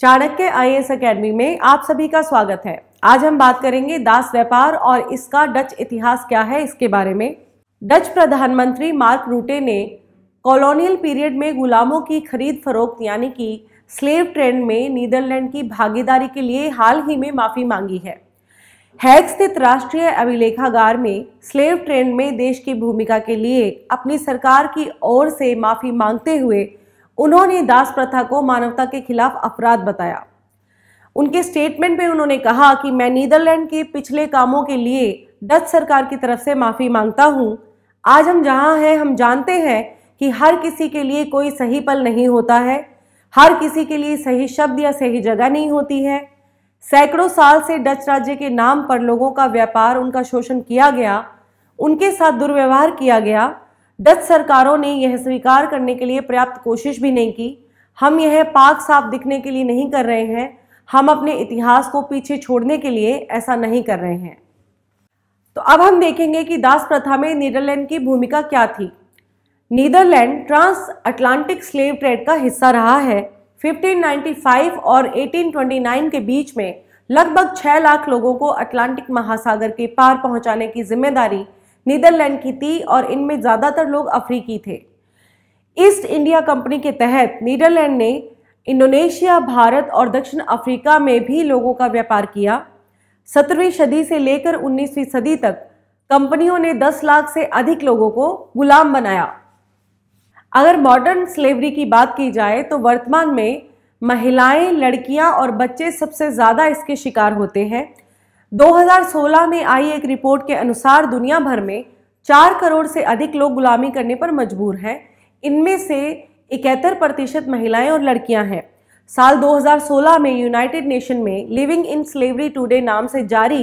Chanakya I S academy में आप सभी का स्वागत है आज हम बात करेंगे दास व्यापार और इसका डच इतिहास क्या है इसके बारे में डच प्रधानमंत्री मार्क रूटे ने कॉलोनियल पीरियड में गुलामों की खरीद फरोख्त यानी कि स्लेव ट्रेंड में नीदरलैंड की भागीदारी के लिए हाल ही में माफ़ी मांगी है हैग स्थित राष्ट्रीय अभिलेखागार में स्लेव ट्रेंड में देश की भूमिका के लिए अपनी सरकार की ओर से माफ़ी मांगते हुए उन्होंने दास प्रथा को मानवता के खिलाफ अपराध बताया उनके स्टेटमेंट में उन्होंने कहा कि मैं नीदरलैंड के पिछले कामों के लिए डच सरकार की तरफ से माफ़ी मांगता हूँ आज हम जहाँ हैं हम जानते हैं कि हर किसी के लिए कोई सही पल नहीं होता है हर किसी के लिए सही शब्द या सही जगह नहीं होती है सैकड़ों साल से डच राज्य के नाम पर लोगों का व्यापार उनका शोषण किया गया उनके साथ दुर्व्यवहार किया गया डच सरकारों ने यह स्वीकार करने के लिए पर्याप्त कोशिश भी नहीं की हम यह पाक साफ दिखने के लिए नहीं कर रहे हैं हम अपने इतिहास को पीछे छोड़ने के लिए ऐसा नहीं कर रहे हैं तो अब हम देखेंगे कि दास प्रथा में नीदरलैंड की भूमिका क्या थी Netherland trans Atlantic slave trade का हिस्सा रहा है 1595 और 1829 के बीच में लगभग 6 लाख लोगों को अटलांटिक महासागर के पार पहुंचाने की जिम्मेदारी नीदरलैंड की थी और इनमें ज़्यादातर लोग अफ्रीकी थे ईस्ट इंडिया कंपनी के तहत नीदरलैंड ने इंडोनेशिया भारत और दक्षिण अफ्रीका में भी लोगों का व्यापार किया सत्रहवीं सदी से लेकर उन्नीसवीं सदी तक कंपनियों ने 10 लाख से अधिक लोगों को गुलाम बनाया अगर मॉडर्न स्लेवरी की बात की जाए तो वर्तमान में महिलाएं लड़कियां और बच्चे सबसे ज़्यादा इसके शिकार होते हैं 2016 में आई एक रिपोर्ट के अनुसार दुनिया भर में चार करोड़ से अधिक लोग गुलामी करने पर मजबूर हैं इनमें से इकहत्तर प्रतिशत महिलाएं और लड़कियां हैं साल 2016 में यूनाइटेड नेशन में लिविंग इन स्लेवरी टुडे नाम से जारी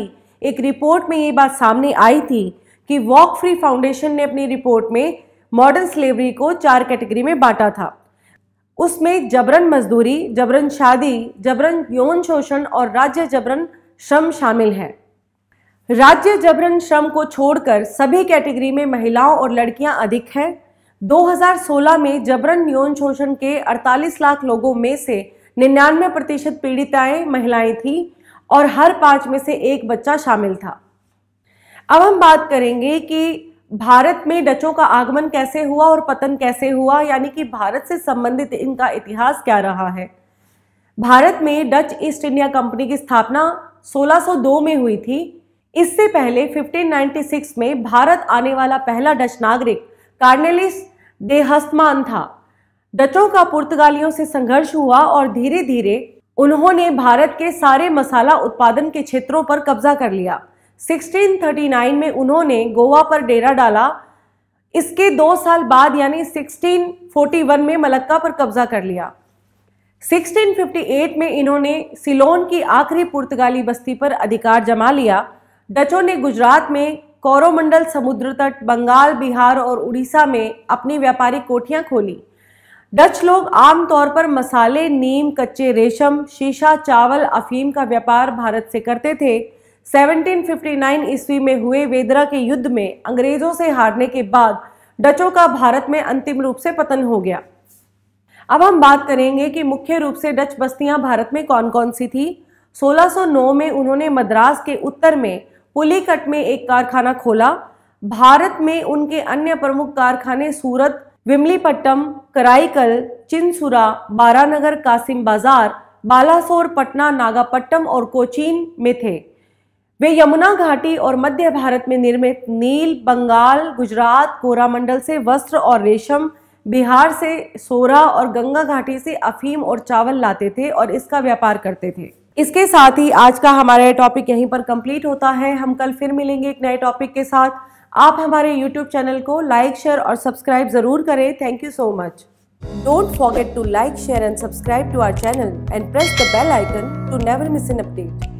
एक रिपोर्ट में ये बात सामने आई थी कि वॉक फ्री फाउंडेशन ने अपनी रिपोर्ट में मॉडर्न स्लेवरी को चार कैटेगरी में बांटा था उसमें जबरन मजदूरी जबरन शादी जबरन यौन शोषण और राज्य जबरन श्रम शामिल है राज्य जबरन श्रम को छोड़कर सभी कैटेगरी में महिलाओं और लड़कियां अधिक हैं 2016 में जबरन यौन शोषण के 48 लाख लोगों में से निन्यानवे प्रतिशत पीड़िताएं महिलाएं थीं और हर पांच में से एक बच्चा शामिल था अब हम बात करेंगे कि भारत में डचों का आगमन कैसे हुआ और पतन कैसे हुआ यानी कि भारत से संबंधित इनका इतिहास क्या रहा है भारत में डच ईस्ट इंडिया कंपनी की स्थापना 1602 में हुई थी इससे पहले 1596 में भारत आने वाला पहला डच नागरिक कार्नेलिस दे हस्तमान था डचों का पुर्तगालियों से संघर्ष हुआ और धीरे धीरे उन्होंने भारत के सारे मसाला उत्पादन के क्षेत्रों पर कब्जा कर लिया 1639 में उन्होंने गोवा पर डेरा डाला इसके दो साल बाद यानी 1641 में मलक्का पर कब्जा कर लिया 1658 में इन्होंने सिलोन की आखिरी पुर्तगाली बस्ती पर अधिकार जमा लिया डचों ने गुजरात में कौरोमंडल समुद्र तट बंगाल बिहार और उड़ीसा में अपनी व्यापारिक कोठियां खोली डच लोग आमतौर पर मसाले नीम कच्चे रेशम शीशा चावल अफीम का व्यापार भारत से करते थे 1759 ईस्वी में हुए वेदरा के युद्ध में अंग्रेजों से हारने के बाद डचों का भारत में अंतिम रूप से पतन हो गया अब हम बात करेंगे कि मुख्य रूप से डच बस्तियां भारत में कौन कौन सी थी 1609 में उन्होंने मद्रास के उत्तर में पुलिकट में एक कारखाना खोला भारत में उनके अन्य प्रमुख कारखाने सूरत विमलीपट्टम कराईकल चिंसुरा बारानगर कासिम बाजार बालासोर पटना नागापट्टम और कोचीन में थे वे यमुना घाटी और मध्य भारत में निर्मित नील बंगाल गुजरात कोरामंडल से वस्त्र और रेशम बिहार से सोरा और गंगा घाटी से अफीम और चावल लाते थे और इसका व्यापार करते थे इसके साथ ही आज का हमारा टॉपिक यहीं पर कंप्लीट होता है हम कल फिर मिलेंगे एक नए टॉपिक के साथ आप हमारे यूट्यूब चैनल को लाइक शेयर और सब्सक्राइब ज़रूर करें thank you so much don't forget to like share and subscribe to our channel and press the bell icon to never miss an update